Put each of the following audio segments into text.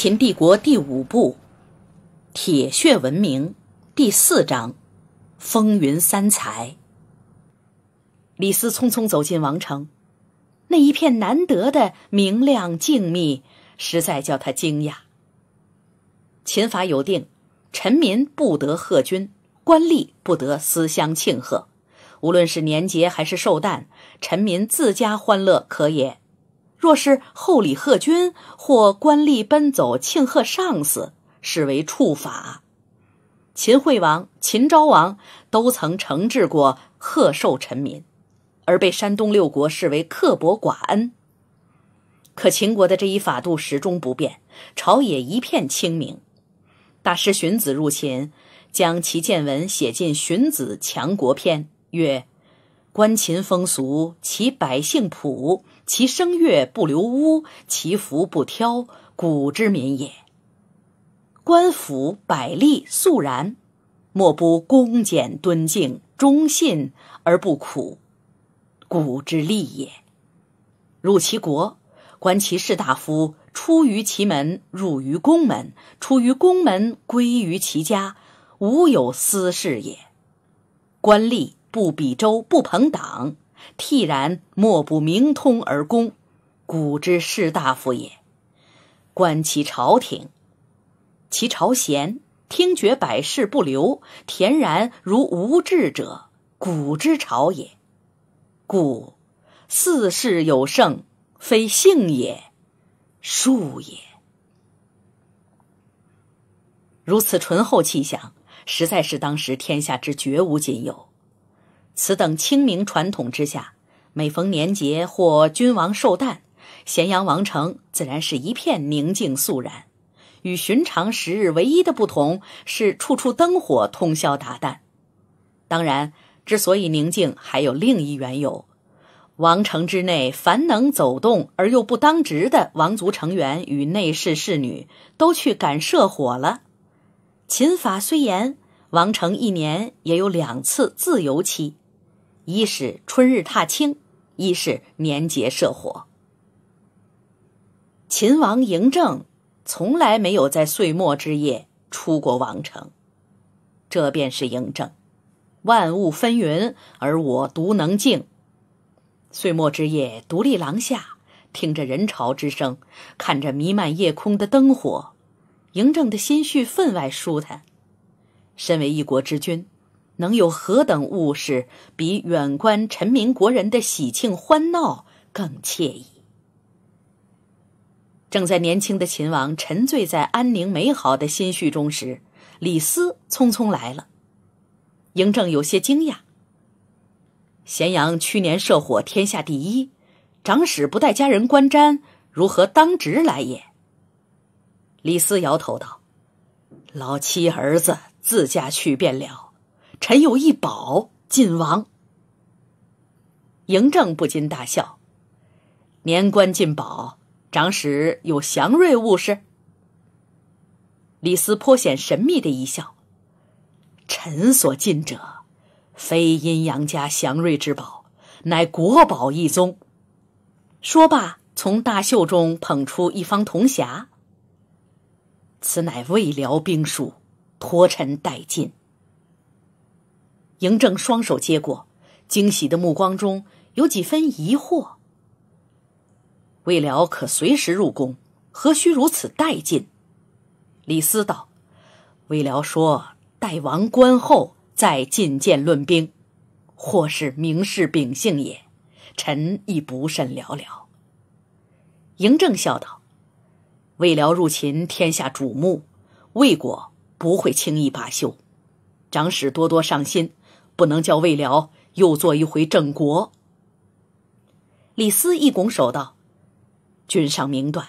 《秦帝国》第五部，《铁血文明》第四章，《风云三才》。李斯匆匆走进王城，那一片难得的明亮静谧，实在叫他惊讶。秦法有定，臣民不得贺君，官吏不得私相庆贺，无论是年节还是寿诞，臣民自家欢乐可也。若是厚礼贺君或官吏奔走庆贺上司，视为触法。秦惠王、秦昭王都曾惩治过贺寿臣民，而被山东六国视为刻薄寡恩。可秦国的这一法度始终不变，朝野一片清明。大师荀子入秦，将其见闻写进《荀子·强国篇》，曰：“观秦风俗，其百姓朴。”其声乐不流污，其服不挑，古之民也。官府百吏肃然，莫不恭俭敦敬，忠信而不苦，古之利也。入其国，观其士大夫，出于其门，入于宫门，出于宫门，归于其家，无有私事也。官吏不比周，不朋党。替然莫不明通而公，古之士大夫也。观其朝廷，其朝贤听觉百事不留，恬然如无志者，古之朝也。故四世有圣，非性也，术也。如此醇厚气象，实在是当时天下之绝无仅有。此等清明传统之下，每逢年节或君王寿诞，咸阳王城自然是一片宁静肃然。与寻常时日唯一的不同是，处处灯火通宵达旦。当然，之所以宁静，还有另一缘由：王城之内，凡能走动而又不当值的王族成员与内侍侍女，都去赶社火了。秦法虽严，王城一年也有两次自由期。一是春日踏青，一是年节社火。秦王嬴政从来没有在岁末之夜出过王城，这便是嬴政。万物纷纭，而我独能静。岁末之夜，独立廊下，听着人潮之声，看着弥漫夜空的灯火，嬴政的心绪分外舒坦。身为一国之君。能有何等物事比远观臣民国人的喜庆欢闹更惬意？正在年轻的秦王沉醉在安宁美好的心绪中时，李斯匆匆来了。嬴政有些惊讶：“咸阳去年社火天下第一，长史不带家人观瞻，如何当值来也？”李斯摇头道：“老妻儿子自驾去便了。”臣有一宝，晋王嬴政不禁大笑。年关进宝，长史有祥瑞物事。李斯颇显神秘的一笑：“臣所进者，非阴阳家祥瑞之宝，乃国宝一宗。”说罢，从大袖中捧出一方铜匣。此乃魏辽兵书，托臣带进。嬴政双手接过，惊喜的目光中有几分疑惑。魏辽可随时入宫，何须如此待见？李斯道：“魏辽说待王观后再进谏论兵，或是明示秉性也。臣亦不甚了了。”嬴政笑道：“魏辽入秦，天下瞩目，魏国不会轻易罢休，长史多多上心。”不能叫魏辽又做一回郑国。李斯一拱手道：“君上明断，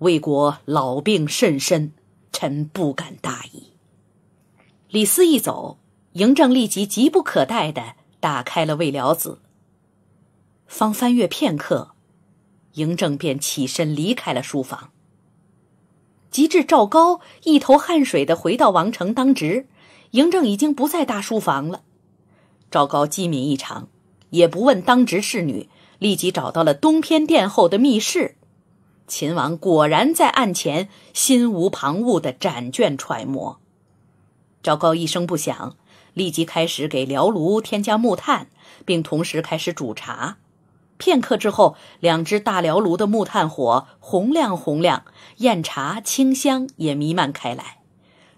魏国老病甚深，臣不敢大意。”李斯一走，嬴政立即急不可待的打开了魏辽子。方翻阅片刻，嬴政便起身离开了书房。及至赵高一头汗水的回到王城当值，嬴政已经不在大书房了。赵高机敏异常，也不问当值侍女，立即找到了东偏殿后的密室。秦王果然在案前心无旁骛地展卷揣摩。赵高一声不响，立即开始给燎炉添加木炭，并同时开始煮茶。片刻之后，两只大燎炉的木炭火红亮红亮，焰茶清香也弥漫开来。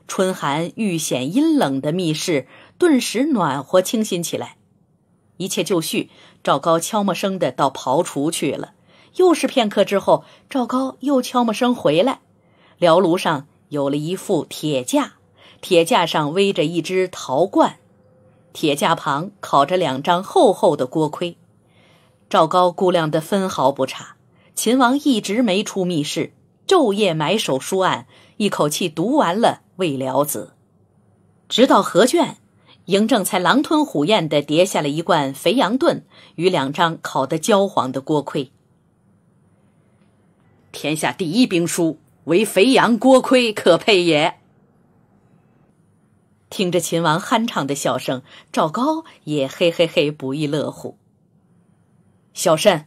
春寒愈显阴冷的密室，顿时暖和清新起来。一切就绪，赵高悄没声的到刨厨去了。又是片刻之后，赵高又悄没声回来。辽炉上有了一副铁架，铁架上围着一只陶罐，铁架旁烤着两张厚厚的锅盔。赵高估量的分毫不差，秦王一直没出密室，昼夜埋首书案，一口气读完了。未了子，直到合卷，嬴政才狼吞虎咽地叠下了一罐肥羊炖与两张烤得焦黄的锅盔。天下第一兵书，为肥羊锅盔可配也。听着秦王酣畅的笑声，赵高也嘿嘿嘿不亦乐乎。小慎，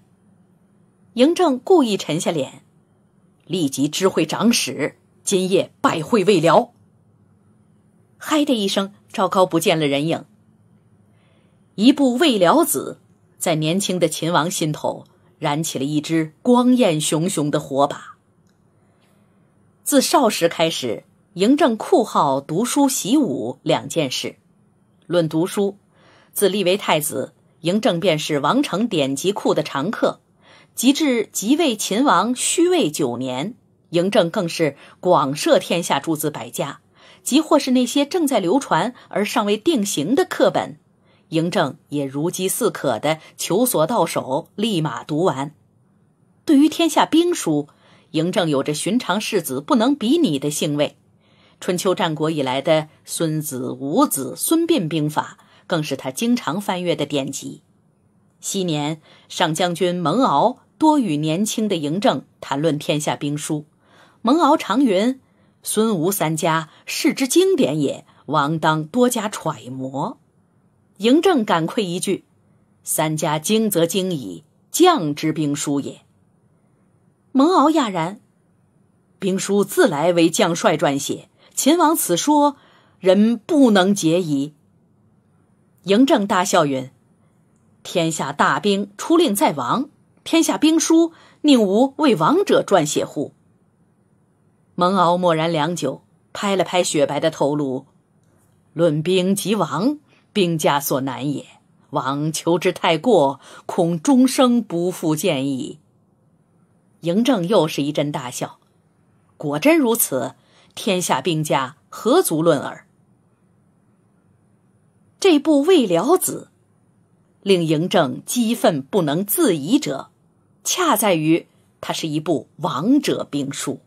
嬴政故意沉下脸，立即知会长史，今夜拜会未了。嗨的一声，赵高不见了人影。一部《未了子，在年轻的秦王心头燃起了一支光焰熊熊的火把。自少时开始，嬴政酷好读书习武两件事。论读书，自立为太子，嬴政便是王城典籍库的常客；及至即位秦王，虚位九年，嬴政更是广设天下诸子百家。即或是那些正在流传而尚未定型的课本，嬴政也如饥似渴的求索到手，立马读完。对于天下兵书，嬴政有着寻常世子不能比拟的兴味。春秋战国以来的《孙子》《吴子》《孙膑兵法》，更是他经常翻阅的典籍。昔年上将军蒙敖多与年轻的嬴政谈论天下兵书，蒙敖常云。孙吴三家世之经典也，王当多加揣摩。嬴政感愧一句：“三家精则精矣，将之兵书也。”蒙敖讶然：“兵书自来为将帅撰写，秦王此说，人不能解矣。”嬴政大笑云：“天下大兵出令在王，天下兵书宁无为王者撰写乎？”蒙敖默然良久，拍了拍雪白的头颅。论兵及王，兵家所难也。王求之太过，恐终生不复见矣。嬴政又是一阵大笑。果真如此，天下兵家何足论耳？这部《未了子》，令嬴政激愤不能自已者，恰在于它是一部王者兵书。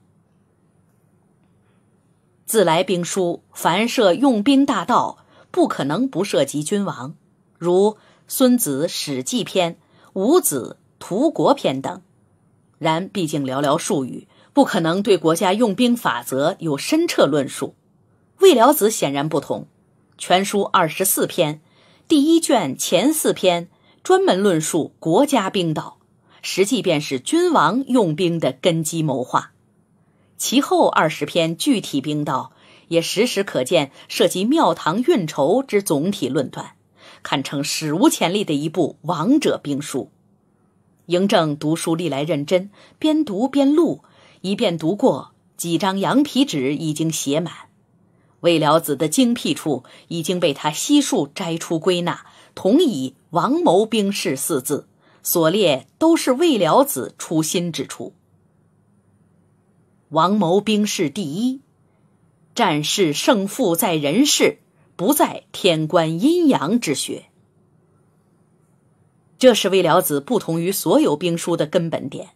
自来兵书，凡涉用兵大道，不可能不涉及君王，如《孙子》《史记》篇、《五子》《图国篇》等。然毕竟寥寥数语，不可能对国家用兵法则有深彻论述。魏了子显然不同，全书二十四篇，第一卷前四篇专门论述国家兵道，实际便是君王用兵的根基谋划。其后二十篇具体兵道，也时时可见涉及庙堂运筹之总体论断，堪称史无前例的一部王者兵书。嬴政读书历来认真，边读边录，一遍读过几张羊皮纸已经写满。魏了子的精辟处已经被他悉数摘出归纳，同以“王谋兵事”四字所列，都是魏了子出新之处。王谋兵士第一，战事胜负在人事，不在天官阴阳之学。这是魏了子不同于所有兵书的根本点。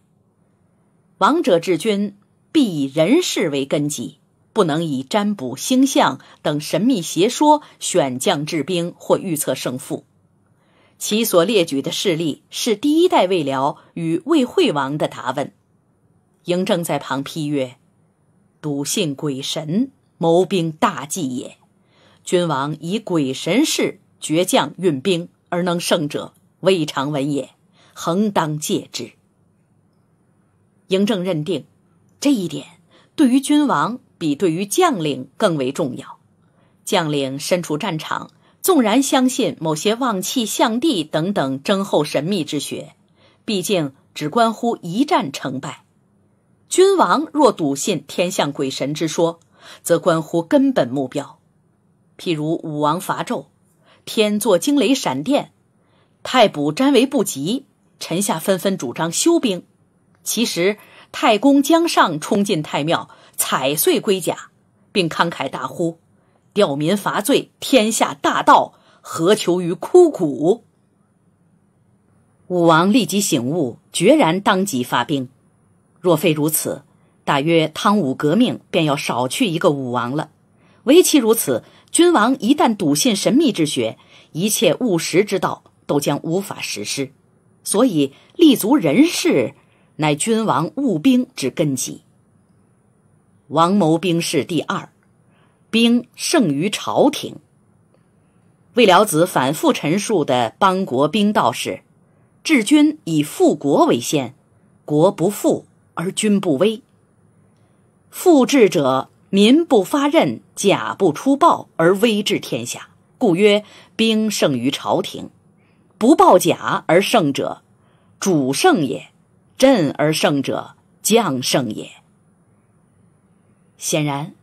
王者治军，必以人事为根基，不能以占卜、星象等神秘邪说选将治兵或预测胜负。其所列举的事例是第一代魏辽与魏惠王的答问。嬴政在旁批曰：“笃信鬼神，谋兵大计也。君王以鬼神事倔将运兵而能胜者，未尝闻也。恒当戒之。”嬴政认定，这一点对于君王比对于将领更为重要。将领身处战场，纵然相信某些望气、相地等等征候神秘之学，毕竟只关乎一战成败。君王若笃信天象鬼神之说，则关乎根本目标。譬如武王伐纣，天作惊雷闪电，太卜占为不及，臣下纷纷主张休兵。其实太公姜尚冲进太庙，踩碎龟甲，并慷慨大呼：“吊民伐罪，天下大道，何求于枯骨？”武王立即醒悟，决然当即发兵。若非如此，大约汤武革命便要少去一个武王了。唯其如此，君王一旦笃信神秘之学，一切务实之道都将无法实施。所以，立足人事，乃君王务兵之根基。王谋兵事第二，兵胜于朝廷。魏了子反复陈述的邦国兵道是：治军以富国为先，国不富。而君不威，富治者民不发任，甲不出暴而威治天下。故曰：兵胜于朝廷，不暴甲而胜者，主胜也；阵而胜者，将胜也。显然，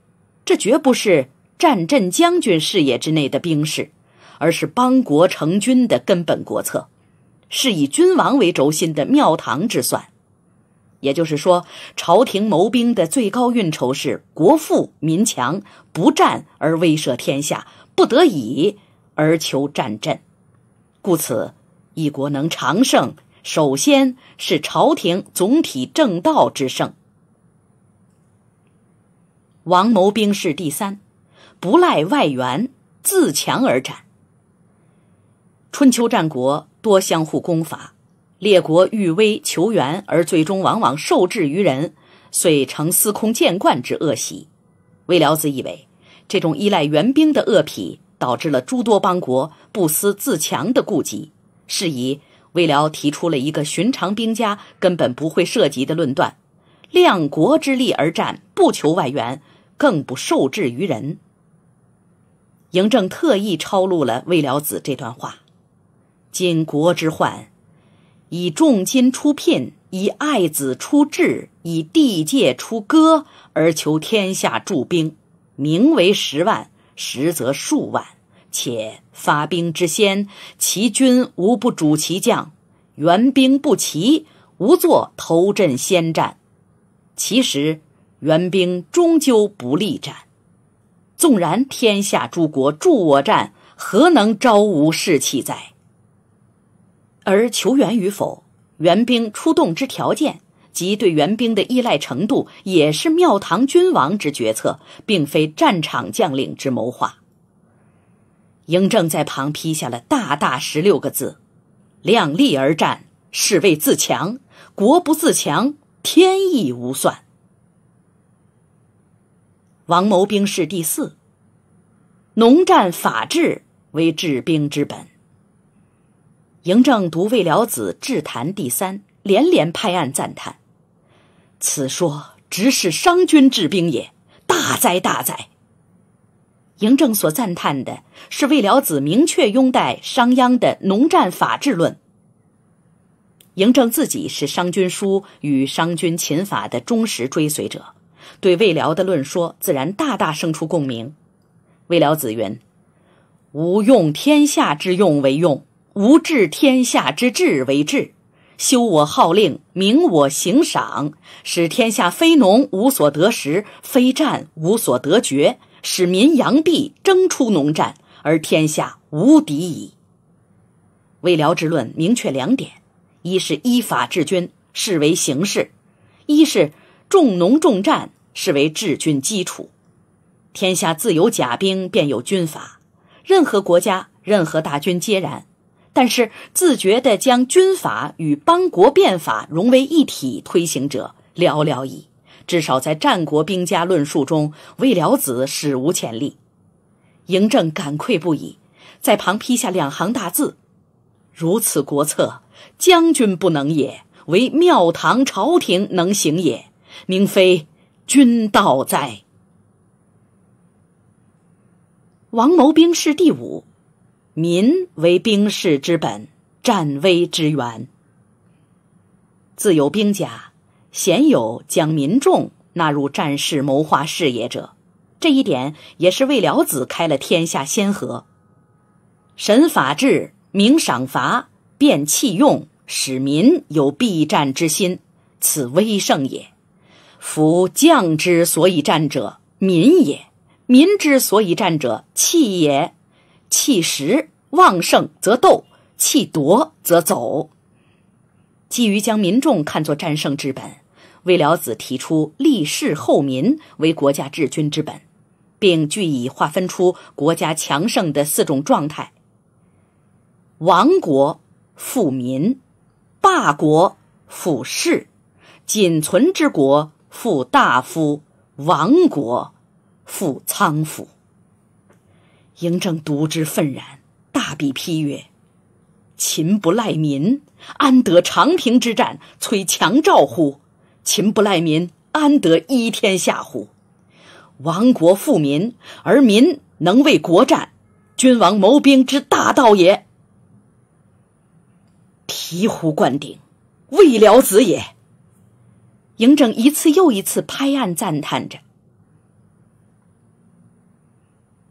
这绝不是战阵将军视野之内的兵事，而是邦国成军的根本国策，是以君王为轴心的庙堂之算。也就是说，朝廷谋兵的最高运筹是国富民强，不战而威慑天下；不得已而求战阵。故此，一国能长胜，首先是朝廷总体正道之胜。王谋兵是第三，不赖外援，自强而战。春秋战国多相互攻伐。列国欲危求援，而最终往往受制于人，遂成司空见惯之恶习。魏辽子以为，这种依赖援兵的恶癖，导致了诸多邦国不思自强的痼疾。是以魏辽提出了一个寻常兵家根本不会涉及的论断：量国之力而战，不求外援，更不受制于人。嬴政特意抄录了魏辽子这段话：今国之患。以重金出聘，以爱子出志，以地界出歌，而求天下助兵。名为十万，实则数万。且发兵之先，其军无不主其将，援兵不齐，无作头阵先战。其实援兵终究不力战。纵然天下诸国助我战，何能朝无士气在？而求援与否，援兵出动之条件及对援兵的依赖程度，也是庙堂君王之决策，并非战场将领之谋划。嬴政在旁批下了大大十六个字：“量力而战，是为自强；国不自强，天意无算。”王谋兵事第四：农战法治为治兵之本。嬴政读魏缭子志谈第三，连连拍案赞叹：“此说直是商君治兵也，大哉大哉！”嬴政所赞叹的是魏缭子明确拥戴商鞅的农战法治论。嬴政自己是《商君书》与《商君秦法》的忠实追随者，对魏缭的论说自然大大生出共鸣。魏缭子云：“吾用天下之用为用。”吾治天下之治为治，修我号令，明我行赏，使天下非农无所得食，非战无所得绝，使民扬臂争出农战，而天下无敌矣。魏辽之论明确两点：一是依法治军，视为形式；一是重农重战，视为治军基础。天下自有甲兵，便有军法。任何国家，任何大军皆然。但是，自觉地将军法与邦国变法融为一体推行者，寥寥矣。至少在战国兵家论述中，魏了子史无前例。嬴政感愧不已，在旁批下两行大字：“如此国策，将军不能也；唯庙堂朝廷能行也。明非君道哉？”王谋兵事第五。民为兵士之本，战威之源。自有兵甲，鲜有将民众纳入战事谋划事业者。这一点也是为了子开了天下先河。审法治，明赏罚，辨器用，使民有必战之心，此威胜也。夫将之所以战者，民也；民之所以战者，器也。气实旺盛则斗，气夺则走。基于将民众看作战胜之本，魏了子提出“立士厚民”为国家治军之本，并据以划分出国家强盛的四种状态：亡国富民，霸国富士，仅存之国富大夫，亡国富仓府。嬴政读之愤然，大笔批曰：“秦不赖民，安得长平之战摧强赵乎？秦不赖民，安得一天下乎？亡国富民，而民能为国战，君王谋兵之大道也。醍醐灌顶，未了子也。”嬴政一次又一次拍案赞叹着。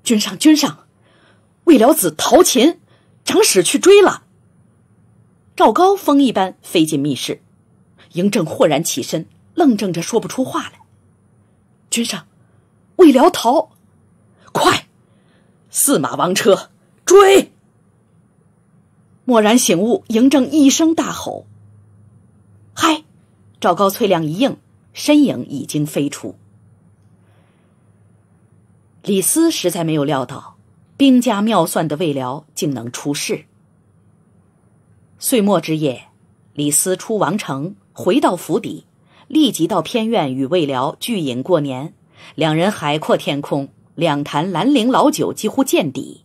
君上，君上，魏辽子逃秦，长史去追了。赵高风一般飞进密室，嬴政豁然起身，愣怔着说不出话来。君上，魏辽逃，快，驷马王车追。蓦然醒悟，嬴政一声大吼：“嗨！”赵高翠亮一应，身影已经飞出。李斯实在没有料到，兵家妙算的魏辽竟能出事。岁末之夜，李斯出王城，回到府邸，立即到偏院与魏辽聚饮过年。两人海阔天空，两坛兰陵老酒几乎见底。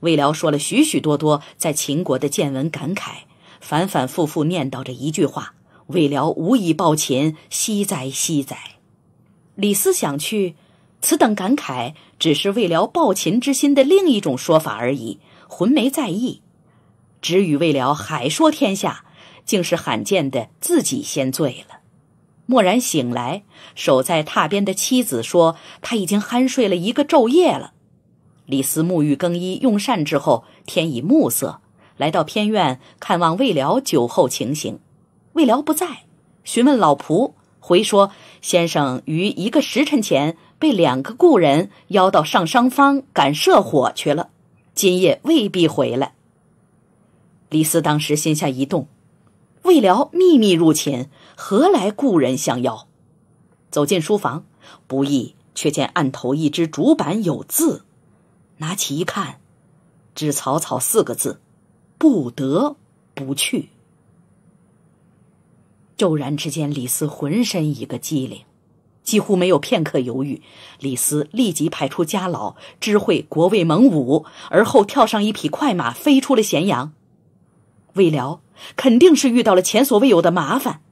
魏辽说了许许多多在秦国的见闻感慨，反反复复念叨着一句话：“魏辽无以报秦，惜哉惜哉。”李斯想去。此等感慨，只是未了抱琴之心的另一种说法而已。魂没在意，只与未了海说天下，竟是罕见的自己先醉了。蓦然醒来，守在榻边的妻子说：“他已经酣睡了一个昼夜了。”李斯沐浴更衣、用膳之后，天已暮色，来到偏院看望未了酒后情形，未了不在，询问老仆，回说：“先生于一个时辰前。”被两个故人邀到上商坊赶社火去了，今夜未必回来。李斯当时心下一动，未料秘密入寝，何来故人相邀？走进书房，不易，却见案头一只竹板有字，拿起一看，只草草四个字，不得不去。骤然之间，李斯浑身一个机灵。几乎没有片刻犹豫，李斯立即派出家老知会国尉蒙武，而后跳上一匹快马飞出了咸阳。魏辽肯定是遇到了前所未有的麻烦。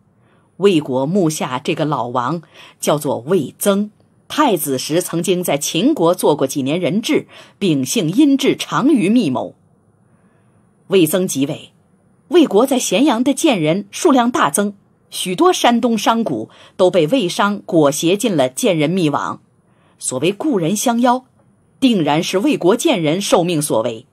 魏国幕下这个老王叫做魏增，太子时曾经在秦国做过几年人质，秉性阴质，长于密谋。魏增即位，魏国在咸阳的贱人数量大增。许多山东商贾都被魏商裹挟进了贱人密网，所谓故人相邀，定然是魏国贱人受命所为。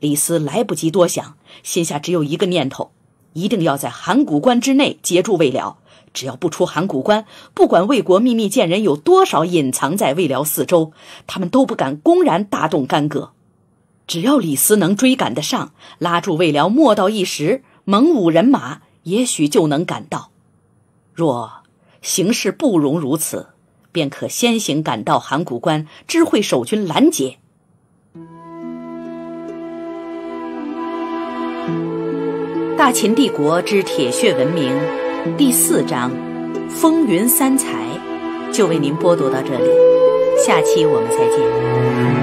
李斯来不及多想，心下只有一个念头：一定要在函谷关之内截住魏辽。只要不出函谷关，不管魏国秘密贱人有多少隐藏在魏辽四周，他们都不敢公然大动干戈。只要李斯能追赶得上，拉住魏辽，莫到一时，蒙武人马。也许就能赶到，若形势不容如此，便可先行赶到函谷关，知会守军拦截。《大秦帝国之铁血文明》第四章《风云三才》，就为您播读到这里，下期我们再见。